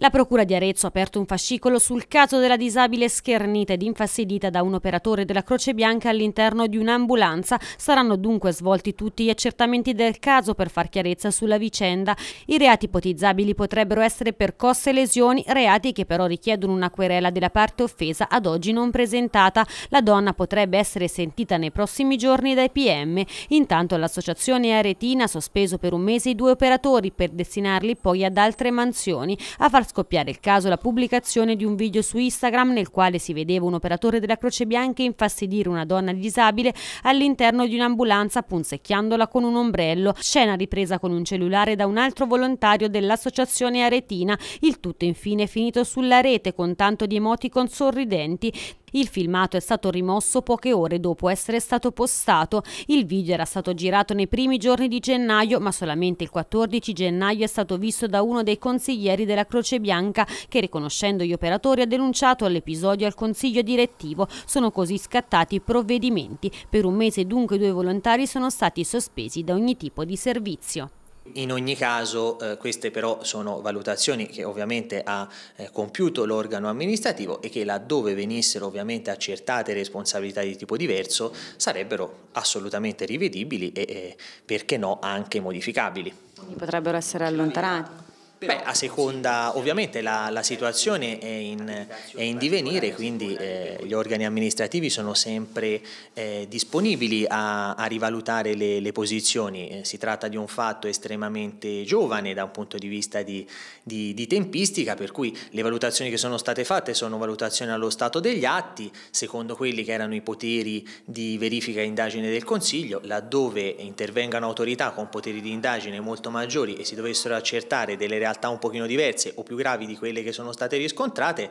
La Procura di Arezzo ha aperto un fascicolo sul caso della disabile schernita ed infastidita da un operatore della Croce Bianca all'interno di un'ambulanza. Saranno dunque svolti tutti gli accertamenti del caso per far chiarezza sulla vicenda. I reati ipotizzabili potrebbero essere percosse e lesioni, reati che però richiedono una querela della parte offesa ad oggi non presentata. La donna potrebbe essere sentita nei prossimi giorni dai PM. Intanto l'associazione Aretina ha sospeso per un mese i due operatori per destinarli poi ad altre mansioni. A far scoppiare il caso la pubblicazione di un video su Instagram nel quale si vedeva un operatore della Croce Bianca infastidire una donna disabile all'interno di un'ambulanza punzecchiandola con un ombrello, scena ripresa con un cellulare da un altro volontario dell'associazione Aretina, il tutto infine finito sulla rete con tanto di emoticon sorridenti, il filmato è stato rimosso poche ore dopo essere stato postato. Il video era stato girato nei primi giorni di gennaio, ma solamente il 14 gennaio è stato visto da uno dei consiglieri della Croce Bianca che riconoscendo gli operatori ha denunciato l'episodio al consiglio direttivo. Sono così scattati i provvedimenti. Per un mese dunque i due volontari sono stati sospesi da ogni tipo di servizio. In ogni caso eh, queste però sono valutazioni che ovviamente ha eh, compiuto l'organo amministrativo e che laddove venissero ovviamente accertate responsabilità di tipo diverso sarebbero assolutamente rivedibili e eh, perché no anche modificabili. Quindi potrebbero essere allontanati. Beh, a seconda, ovviamente la, la situazione è in, è in, divenire, quindi eh, gli organi amministrativi sono sempre eh, disponibili a, a, rivalutare le, le posizioni. Eh, si tratta di un fatto estremamente giovane da un punto di vista di, di, di, tempistica, per cui le valutazioni che sono state fatte sono valutazioni allo stato degli atti, secondo quelli che erano i poteri di verifica e indagine del Consiglio, laddove intervengano autorità con poteri di indagine molto maggiori e si dovessero accertare delle reazioni realtà un pochino diverse o più gravi di quelle che sono state riscontrate,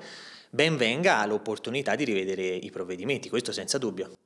ben venga l'opportunità di rivedere i provvedimenti, questo senza dubbio.